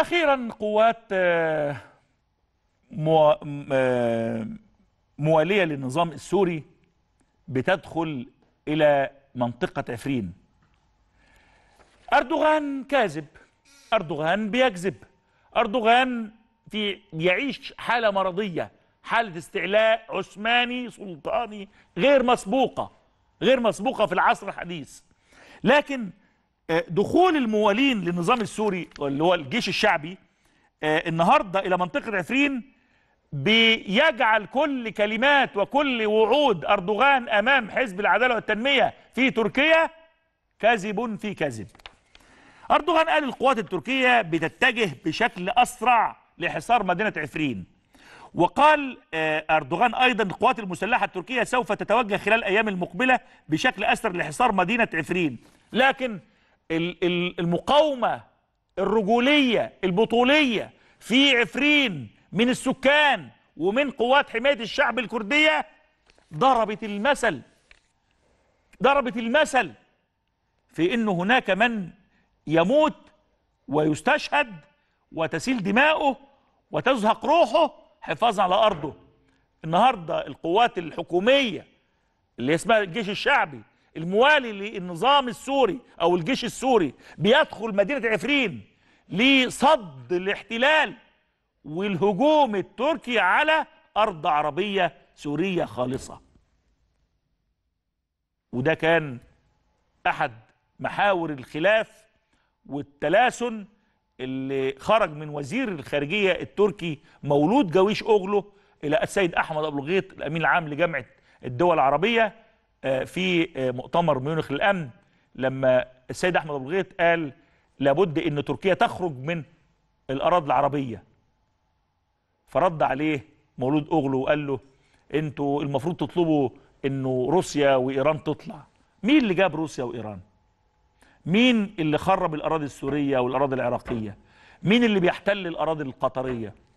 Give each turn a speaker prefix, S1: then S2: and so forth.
S1: أخيرا قوات آه، موالية آه، للنظام السوري بتدخل إلى منطقة أفرين أردوغان كاذب أردوغان بيكذب أردوغان في يعيش حالة مرضية حالة استعلاء عثماني سلطاني غير مسبوقة غير مسبوقة في العصر الحديث لكن آه، دخول الموالين للنظام السوري اللي هو الجيش الشعبي آه، النهارده الى منطقه عفرين بيجعل كل كلمات وكل وعود اردوغان امام حزب العداله والتنميه في تركيا كذب في كذب. اردوغان قال القوات التركيه بتتجه بشكل اسرع لحصار مدينه عفرين. وقال آه، اردوغان ايضا القوات المسلحه التركيه سوف تتوجه خلال الايام المقبله بشكل اسرع لحصار مدينه عفرين، لكن المقاومة الرجولية البطولية في عفرين من السكان ومن قوات حماية الشعب الكردية ضربت المثل ضربت المثل في أن هناك من يموت ويستشهد وتسيل دماؤه وتزهق روحه حفاظا على أرضه النهاردة القوات الحكومية اللي اسمها الجيش الشعبي الموالي للنظام السوري أو الجيش السوري بيدخل مدينة عفرين لصد الاحتلال والهجوم التركي على أرض عربية سورية خالصة وده كان أحد محاور الخلاف والتلاسن اللي خرج من وزير الخارجية التركي مولود جويش اوغلو إلى السيد أحمد أبو الغيط الأمين العام لجامعة الدول العربية آه، في آه، مؤتمر ميونخ للامن لما السيد احمد ابو الغيط قال لابد ان تركيا تخرج من الاراضي العربيه فرد عليه مولود اوغلو وقال له انتوا المفروض تطلبوا انه روسيا وايران تطلع مين اللي جاب روسيا وايران مين اللي خرب الاراضي السوريه والاراضي العراقيه مين اللي بيحتل الاراضي القطريه